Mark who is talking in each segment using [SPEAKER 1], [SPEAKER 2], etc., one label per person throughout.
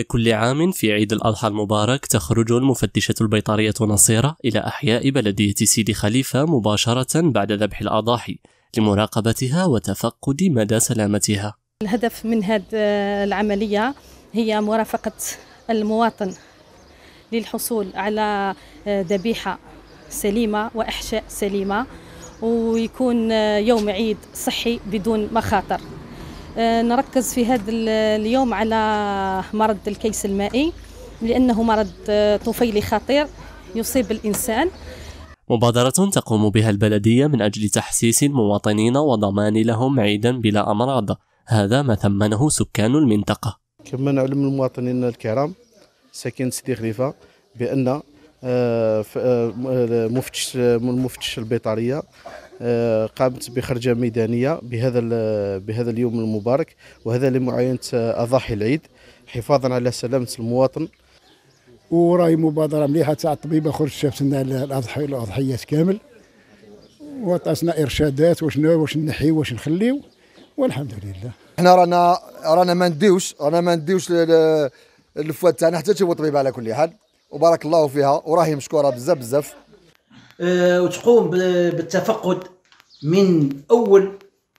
[SPEAKER 1] ككل عام في عيد الأضحى المبارك تخرج المفتشة البيطرية نصيرة إلى أحياء بلدية سيدي خليفة مباشرة بعد ذبح الأضاحي لمراقبتها وتفقد مدى سلامتها
[SPEAKER 2] الهدف من هذه العملية هي مرافقة المواطن للحصول على آه، ذبيحة سليمة وإحشاء سليمة ويكون آه، يوم عيد صحي بدون مخاطر آه، نركز في هذا اليوم على مرض الكيس المائي لأنه مرض آه، طفيلي خطير يصيب الإنسان
[SPEAKER 1] مبادرة تقوم بها البلدية من أجل تحسيس المواطنين وضمان لهم عيدا بلا أمراض هذا ما ثمنه سكان المنطقة
[SPEAKER 3] كما نعلم المواطنين الكرام ساكن سيدي خليفة بأن آه، مفتش المفتش البيطرية آه، قامت بخرجة ميدانية بهذا بهذا اليوم المبارك وهذا لمعاينة أضاحي العيد حفاظا على سلامة المواطن
[SPEAKER 4] وراي مبادرة مليحة تاع الطبيبة خرج شافت لنا الاضحي الأضحيات كامل وعطاتنا إرشادات واش واش نحي واش نخليو والحمد لله حنا رانا رانا ما نديوش رانا ما نديوش الفوات تاعنا حتى تشوفوا الطبيبة على كل حال وبارك الله فيها وراهي مشكورة بزاف بزاف آه، وتقوم بالتفقد من اول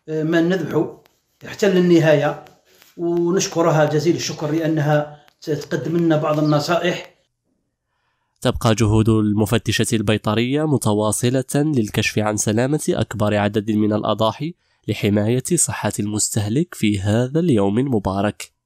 [SPEAKER 4] آه، ما نذبحه حتى للنهايه ونشكرها جزيل الشكر لانها تقدم لنا بعض النصائح
[SPEAKER 1] تبقى جهود المفتشة البيطرية متواصلة للكشف عن سلامة أكبر عدد من الأضاحي لحماية صحة المستهلك في هذا اليوم المبارك.